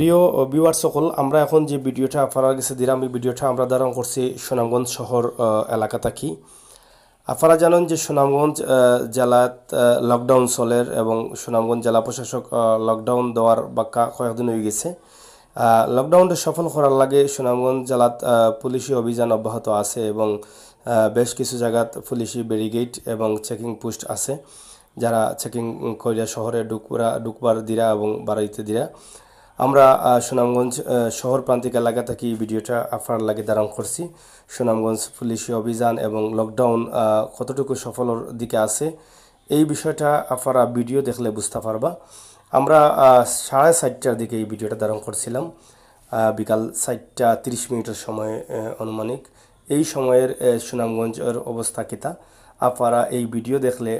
প্রিয় ভিউয়ার সকল আমরা এখন যে ভিডিওটা আপনারা গেছে দিলাম এই ভিডিওটা আমরা ধারণ করছি সুনামগঞ্জ শহর এলাকা থাকি আপনারা জানেন যে সুনামগঞ্জ জেলাত লকডাউন চলের এবং সুনামগঞ্জ জেলা প্রশাসক লকডাউন দেওয়ার বাক্যা কয়েকদিন হয়ে গেছে লকডাউনটা সফল করার লাগে সুনামগঞ্জ জেলাত পুলিশি অভিযান অব্যাহত আছে এবং বেশ কিছু জায়গাত পুলিশি ব্যারিগেড এবং চেকিং পোস্ট আছে যারা চেকিং করিয়া শহরে ঢুকুরা ঢুকবার দিরা এবং বাড়াইতে দিরা আমরা সুনামগঞ্জ শহর প্রান্তিক এলাকা থেকে এই ভিডিওটা আপনার লাগে দাঁড়ান করছি সুনামগঞ্জ পুলিশি অভিযান এবং লকডাউন কতটুকু সফলর দিকে আছে এই বিষয়টা আপনারা ভিডিও দেখলে বুঝতে পারবা আমরা সাড়ে চারটার দিকে এই ভিডিওটা ধারণ করছিলাম বিকাল চারটা তিরিশ মিনিটের সময় আনুমানিক এই সময়ের সুনামগঞ্জের অবস্থা কিতা আপনারা এই ভিডিও দেখলে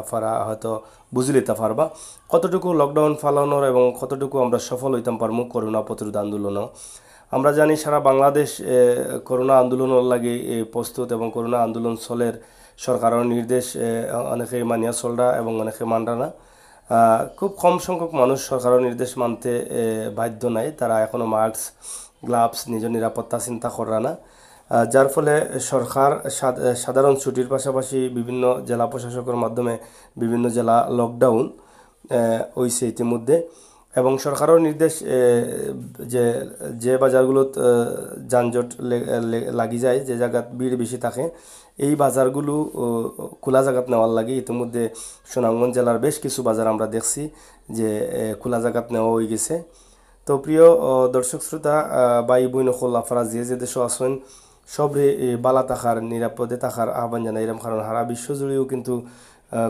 আপনারা হয়তো বুঝে নিতে পারবা কতটুকু লকডাউন ফালানোর এবং কতটুকু আমরা সফল হইতাম পারমু করোনা প্রতিরোধ আন্দোলনও আমরা জানি সারা বাংলাদেশ করোনা আন্দোলনের লাগে প্রস্তুত এবং করোনা আন্দোলন চলের সরকারের নির্দেশ অনেকে মানিয়া চলরা এবং অনেকে মানরা না খুব কম সংখ্যক মানুষ সরকারের নির্দেশ মানতে বাধ্য নাই তারা এখনও মাস্ক গ্লাভস নিজের নিরাপত্তা চিন্তা করা না যার ফলে সরকার সাধারণ ছুটির পাশাপাশি বিভিন্ন জেলা প্রশাসকের মাধ্যমে বিভিন্ন জেলা লকডাউন হয়েছে ইতিমধ্যে এবং সরকারের নির্দেশ যে যে বাজারগুলোত যানজট লাগি যায় যে জায়গাত ভিড় বেশি থাকে এই বাজারগুলো খোলা জায়গাত নেওয়ার লাগে ইতিমধ্যে সুনামগঞ্জ জেলার বেশ কিছু বাজার আমরা দেখছি যে খোলা জায়গাত নেওয়া হয়ে গেছে তো প্রিয় দর্শক শ্রোতা বাই বইন খোল আফরাজ যে যে দেশ আসেন সবরে বালা থাকার নিরাপদে থাকার আহ্বান জানা এরম কারণ সারা বিশ্বজুড়েও কিন্তু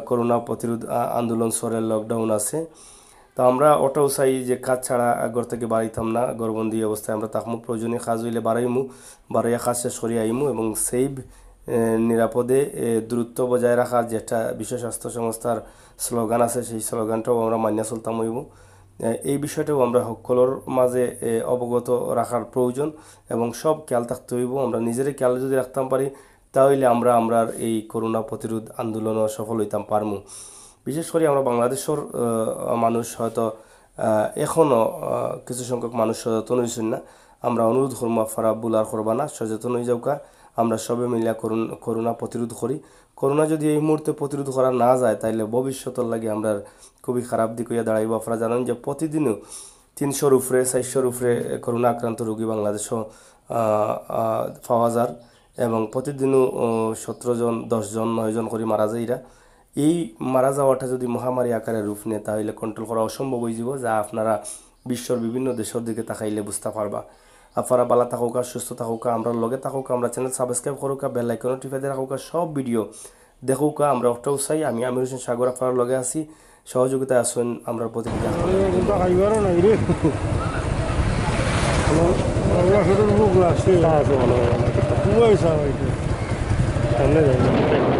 করোনা প্রতিরোধ আন্দোলন সরের লকডাউন আছে তো আমরা ওটাও চাই যে কাজ ছাড়া ঘর থেকে বাড়িতাম না ঘরবন্দি অবস্থায় আমরা তাকমুখ প্রয়োজনীয় কাজ হইলে বাড়াইমু বাড়াইয়া কাজ শেষ করিয়া আইমু এবং সেই নিরাপদে দূরত্ব বজায় রাখার যেটা বিশ্ব স্বাস্থ্য সংস্থার স্লোগান আছে সেই স্লোগানটাও আমরা মান্য চলতাম হইব এই বিষয়টাও আমরা সকলের মাঝে অবগত রাখার প্রয়োজন এবং সব খেয়াল থাকতে হইব আমরা নিজেরাই খেয়াল যদি রাখতাম পারি তাহলে আমরা আমরা এই করোনা প্রতিরোধ আন্দোলন সফল হইতাম পারমু বিশেষ করে আমরা বাংলাদেশের মানুষ হয়তো এখনও কিছু সংখ্যক মানুষ সচেতন হয়েছেন না আমরা অনুরোধ হরমা ফারা আর করবা না সচেতন হয়ে যাওকা আমরা সবে মিলিয়া করোনা প্রতিরোধ করি করোনা যদি এই মুহূর্তে প্রতিরোধ করা না যায় তাহলে ভবিষ্যতের লাগে আমরা খুবই খারাপ দিক হইয়া দাঁড়াইব আপনারা জানেন যে প্রতিদিনও তিনশোর উপরে চারশোর উপরে করোনা আক্রান্ত রোগী বাংলাদেশও পাওয়া যার এবং প্রতিদিনও সতেরো জন দশজন নয়জন করে মারা যায় এরা এই মারা যাওয়াটা যদি মহামারী আকারে রূপ নেয় তাহলে কন্ট্রোল করা অসম্ভব হয়ে যাব যা আপনারা বিশ্বর বিভিন্ন দেশের দিকে তাকাইলে বুঝতে পারবা আপনারা বালা থাকুকা সুস্থ থাকুক আমরা লগে থাকুক আমরা চ্যানেল সাবস্ক্রাইব করুক বেল আইকন দিয়ে রাখুক সব ভিডিও দেখুক আমরা ওটাও চাই আমি আমির হোসেন সাগর আপনার লগে আছি সহযোগিতা আসুন আমরা প্রতিনিধি আসুন